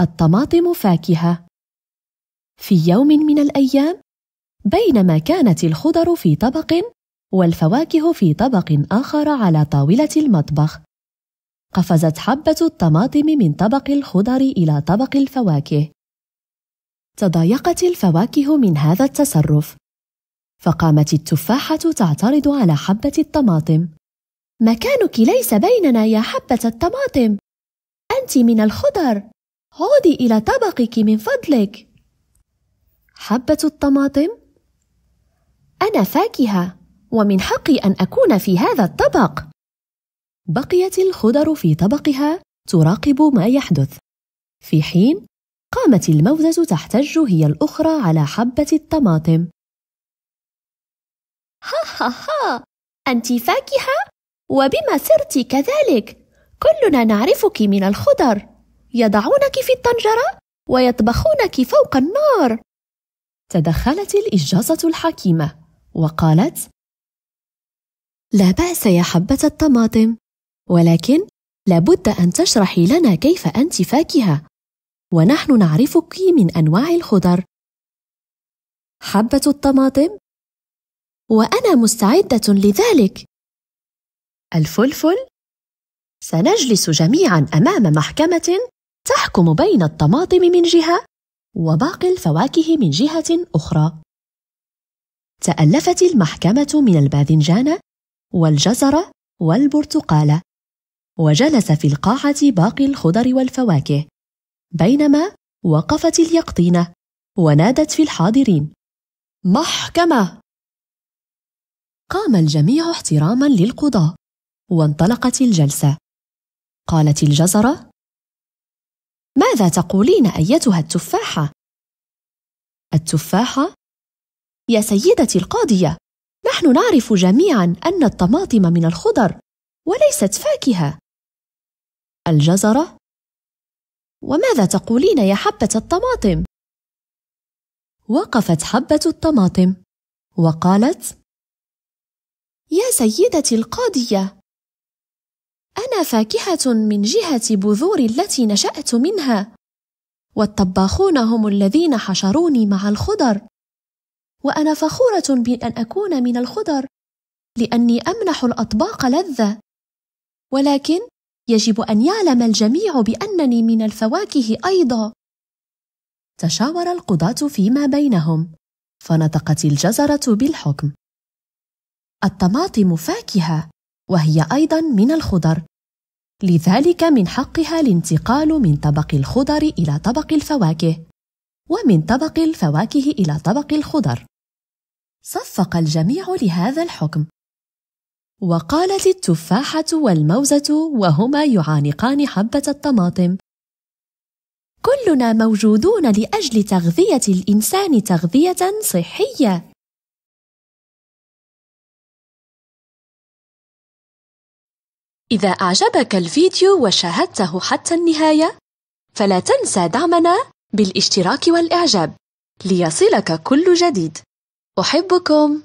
الطماطم فاكهة في يوم من الأيام بينما كانت الخضر في طبق والفواكه في طبق آخر على طاولة المطبخ قفزت حبة الطماطم من طبق الخضر إلى طبق الفواكه تضايقت الفواكه من هذا التصرف فقامت التفاحة تعترض على حبة الطماطم مكانك ليس بيننا يا حبة الطماطم أنت من الخضر عودي إلى طبقك من فضلك حبة الطماطم أنا فاكهة ومن حقي أن أكون في هذا الطبق بقيت الخضر في طبقها تراقب ما يحدث في حين قامت الموزة تحتج هي الأخرى على حبة الطماطم ها ها ها أنت فاكهة؟ وبما صرت كذلك كلنا نعرفك من الخضر يضعونك في الطنجرة ويطبخونك فوق النار تدخلت الإجازة الحكيمة وقالت لا بأس يا حبة الطماطم ولكن لابد أن تشرحي لنا كيف أنت فاكهة ونحن نعرفك من أنواع الخضر حبة الطماطم وأنا مستعدة لذلك الفلفل سنجلس جميعا أمام محكمة تحكم بين الطماطم من جهة وباقي الفواكه من جهة أخرى. تألفت المحكمة من الباذنجان والجزر والبرتقال، وجلس في القاعة باقي الخضر والفواكه، بينما وقفت اليقطينة ونادت في الحاضرين: محكمة! قام الجميع احتراما للقضاء، وانطلقت الجلسة. قالت الجزرة: ماذا تقولين أيتها التفاحة؟ التفاحة؟ يا سيدتي القاضية، نحن نعرف جميعاً أن الطماطم من الخضر، وليست فاكهة. الجزرة؟ وماذا تقولين يا حبة الطماطم؟ وقفت حبة الطماطم، وقالت: يا سيدتي القاضية، أنا فاكهة من جهة بذور التي نشأت منها والطباخون هم الذين حشروني مع الخضر وأنا فخورة بأن أكون من الخضر لأني أمنح الأطباق لذة ولكن يجب أن يعلم الجميع بأنني من الفواكه أيضا تشاور القضاة فيما بينهم فنطقت الجزرة بالحكم الطماطم فاكهة وهي أيضا من الخضر لذلك من حقها الانتقال من طبق الخضر إلى طبق الفواكه ومن طبق الفواكه إلى طبق الخضر صفق الجميع لهذا الحكم وقالت التفاحة والموزة وهما يعانقان حبة الطماطم كلنا موجودون لأجل تغذية الإنسان تغذية صحية إذا أعجبك الفيديو وشاهدته حتى النهاية فلا تنسى دعمنا بالاشتراك والإعجاب ليصلك كل جديد أحبكم